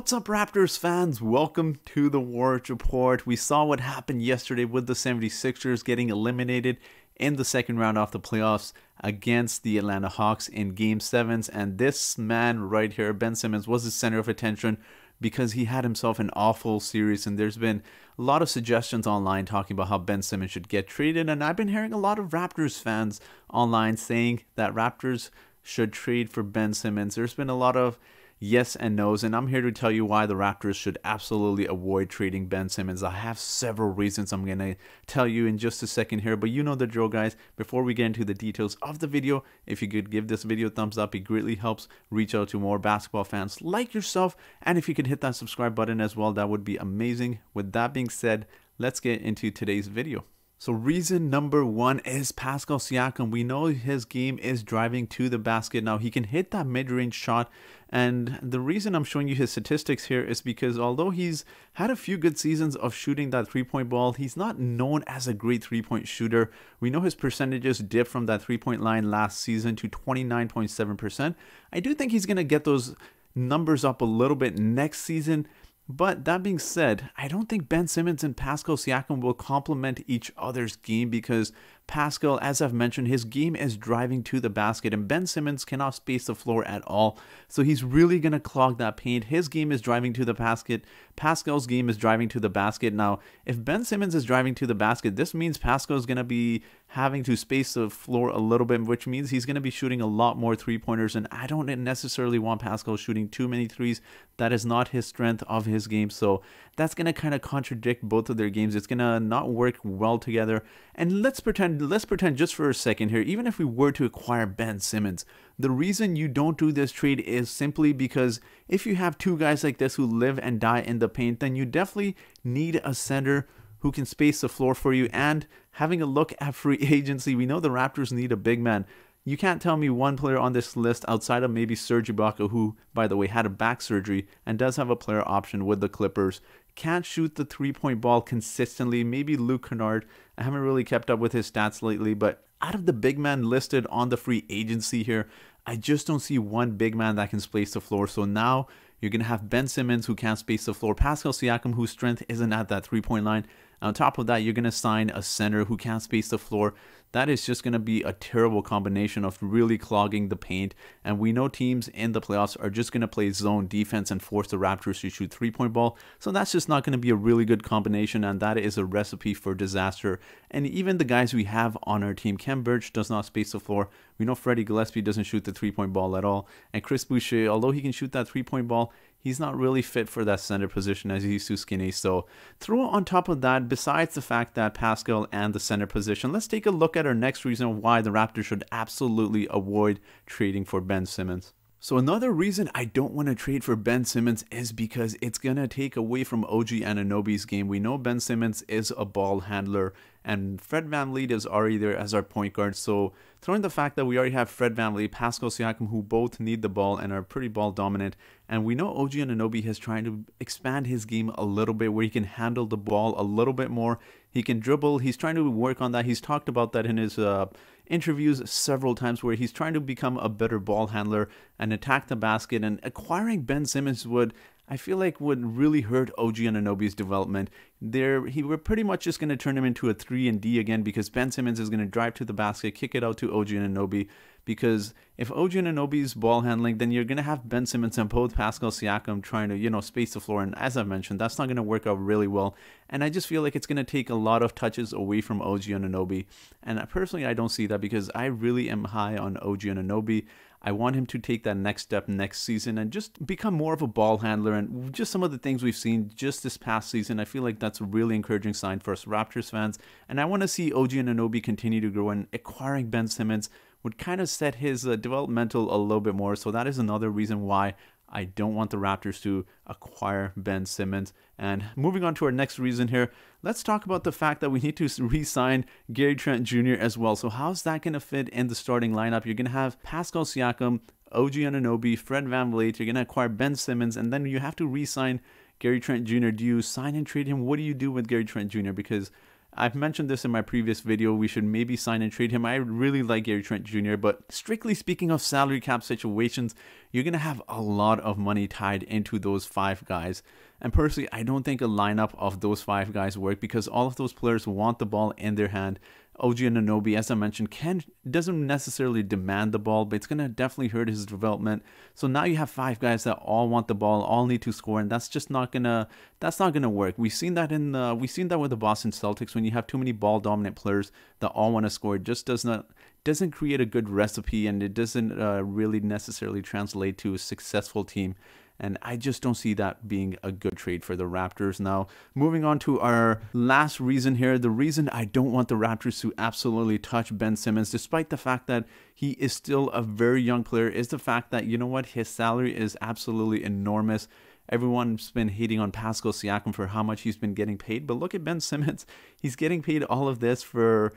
What's up, Raptors fans? Welcome to the Warwick Report. We saw what happened yesterday with the 76ers getting eliminated in the second round of the playoffs against the Atlanta Hawks in Game 7s. And this man right here, Ben Simmons, was the center of attention because he had himself an awful series. And there's been a lot of suggestions online talking about how Ben Simmons should get traded. And I've been hearing a lot of Raptors fans online saying that Raptors should trade for Ben Simmons. There's been a lot of yes and no's, and I'm here to tell you why the Raptors should absolutely avoid trading Ben Simmons. I have several reasons I'm going to tell you in just a second here, but you know the drill, guys. Before we get into the details of the video, if you could give this video a thumbs up, it greatly helps reach out to more basketball fans like yourself, and if you could hit that subscribe button as well, that would be amazing. With that being said, let's get into today's video. So reason number one is Pascal Siakam. We know his game is driving to the basket. Now he can hit that mid-range shot. And the reason I'm showing you his statistics here is because although he's had a few good seasons of shooting that three-point ball, he's not known as a great three-point shooter. We know his percentages dipped from that three-point line last season to 29.7%. I do think he's going to get those numbers up a little bit next season but that being said, I don't think Ben Simmons and Pascal Siakam will complement each other's game because Pascal, as I've mentioned, his game is driving to the basket, and Ben Simmons cannot space the floor at all. So he's really going to clog that paint. His game is driving to the basket. Pascal's game is driving to the basket. Now, if Ben Simmons is driving to the basket, this means Pascal is going to be having to space the floor a little bit, which means he's going to be shooting a lot more three pointers. And I don't necessarily want Pascal shooting too many threes. That is not his strength of his game. So that's going to kind of contradict both of their games. It's going to not work well together. And let's pretend let's pretend just for a second here, even if we were to acquire Ben Simmons, the reason you don't do this trade is simply because if you have two guys like this who live and die in the paint, then you definitely need a center who can space the floor for you. And having a look at free agency, we know the Raptors need a big man. You can't tell me one player on this list outside of maybe Serge Ibaka, who, by the way, had a back surgery and does have a player option with the Clippers, can't shoot the three point ball consistently. Maybe Luke Kennard. I haven't really kept up with his stats lately, but out of the big man listed on the free agency here, I just don't see one big man that can space the floor. So now you're going to have Ben Simmons who can't space the floor, Pascal Siakam whose strength isn't at that three point line, on top of that, you're going to sign a center who can't space the floor. That is just going to be a terrible combination of really clogging the paint. And we know teams in the playoffs are just going to play zone defense and force the Raptors to shoot three point ball. So that's just not going to be a really good combination. And that is a recipe for disaster. And even the guys we have on our team, Ken Birch does not space the floor. We know Freddie Gillespie doesn't shoot the three point ball at all. And Chris Boucher, although he can shoot that three point ball, he's not really fit for that center position as he's too skinny. So throw on top of that, besides the fact that Pascal and the center position, let's take a look at our next reason why the Raptors should absolutely avoid trading for Ben Simmons. So another reason I don't want to trade for Ben Simmons is because it's going to take away from OG Ananobi's game. We know Ben Simmons is a ball handler and Fred VanVleet is already there as our point guard. So throwing the fact that we already have Fred VanVleet, Pascal Siakam, who both need the ball and are pretty ball dominant, and we know OG Ananobi has tried to expand his game a little bit where he can handle the ball a little bit more. He can dribble. He's trying to work on that. He's talked about that in his uh, interviews several times where he's trying to become a better ball handler and attack the basket. And acquiring Ben Simmons would, I feel like, would really hurt OG Ananobi's development. There, he we're pretty much just going to turn him into a three and D again because Ben Simmons is going to drive to the basket, kick it out to OG Ananobi, because if Ojun and Obi's ball handling, then you're going to have Ben Simmons and both Pascal Siakam trying to, you know, space the floor. And as I mentioned, that's not going to work out really well. And I just feel like it's going to take a lot of touches away from OG and Anobi. And personally, I don't see that because I really am high on OG and Anobi. I want him to take that next step next season and just become more of a ball handler. And just some of the things we've seen just this past season, I feel like that's a really encouraging sign for us Raptors fans. And I want to see OG and Anobi continue to grow and acquiring Ben Simmons would kind of set his uh, developmental a little bit more. So that is another reason why I don't want the Raptors to acquire Ben Simmons. And moving on to our next reason here, let's talk about the fact that we need to re sign Gary Trent Jr. as well. So, how's that going to fit in the starting lineup? You're going to have Pascal Siakam, OG Ananobi, Fred Van Vliet, you're going to acquire Ben Simmons, and then you have to re sign Gary Trent Jr. Do you sign and trade him? What do you do with Gary Trent Jr.? Because I've mentioned this in my previous video. We should maybe sign and trade him. I really like Gary Trent Jr., but strictly speaking of salary cap situations, you're going to have a lot of money tied into those five guys. And personally, I don't think a lineup of those five guys work because all of those players want the ball in their hand. OG Ananobi, as I mentioned, can doesn't necessarily demand the ball, but it's gonna definitely hurt his development. So now you have five guys that all want the ball, all need to score, and that's just not gonna that's not gonna work. We've seen that in the we've seen that with the Boston Celtics when you have too many ball dominant players that all want to score. It just does not doesn't create a good recipe, and it doesn't uh, really necessarily translate to a successful team. And I just don't see that being a good trade for the Raptors. Now, moving on to our last reason here. The reason I don't want the Raptors to absolutely touch Ben Simmons, despite the fact that he is still a very young player, is the fact that, you know what, his salary is absolutely enormous. Everyone's been hating on Pascal Siakam for how much he's been getting paid, but look at Ben Simmons. He's getting paid all of this for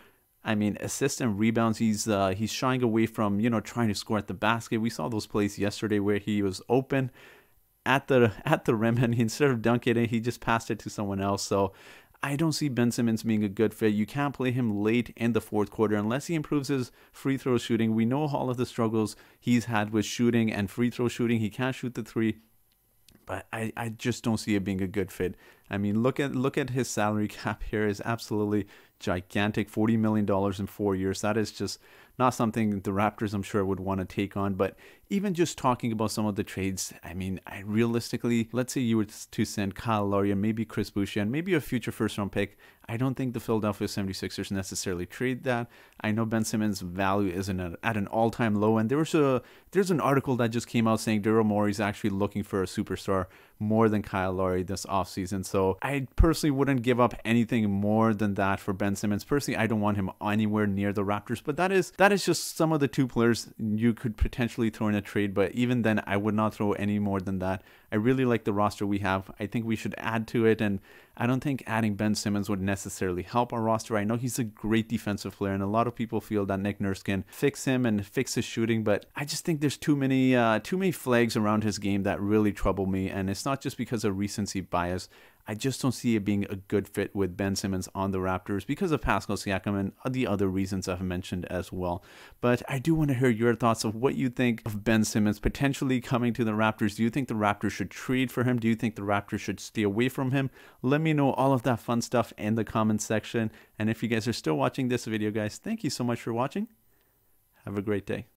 I mean, assists and rebounds. He's uh, he's shying away from you know trying to score at the basket. We saw those plays yesterday where he was open at the at the rim and instead of dunking it, he just passed it to someone else. So I don't see Ben Simmons being a good fit. You can't play him late in the fourth quarter unless he improves his free throw shooting. We know all of the struggles he's had with shooting and free throw shooting. He can't shoot the three, but I, I just don't see it being a good fit I mean, look at look at his salary cap here is absolutely gigantic, forty million dollars in four years. That is just not something the Raptors, I'm sure, would want to take on. But even just talking about some of the trades, I mean, I realistically, let's say you were to send Kyle Lowry and maybe Chris Boucher and maybe a future first round pick. I don't think the Philadelphia 76ers necessarily trade that. I know Ben Simmons' value isn't at, an all time low. And there was a there's an article that just came out saying Daryl Morey's actually looking for a superstar more than Kyle Lowry this offseason. So I personally wouldn't give up anything more than that for Ben Simmons. Personally, I don't want him anywhere near the Raptors, but that is that is just some of the two players you could potentially throw in a trade. But even then, I would not throw any more than that. I really like the roster we have. I think we should add to it and I don't think adding Ben Simmons would necessarily help our roster. I know he's a great defensive player, and a lot of people feel that Nick Nurse can fix him and fix his shooting, but I just think there's too many uh, too many flags around his game that really trouble me, and it's not just because of recency bias. I just don't see it being a good fit with Ben Simmons on the Raptors because of Pascal Siakam and the other reasons I've mentioned as well. But I do want to hear your thoughts of what you think of Ben Simmons potentially coming to the Raptors. Do you think the Raptors should trade for him? Do you think the Raptors should stay away from him? Let me know all of that fun stuff in the comments section. And if you guys are still watching this video, guys, thank you so much for watching. Have a great day.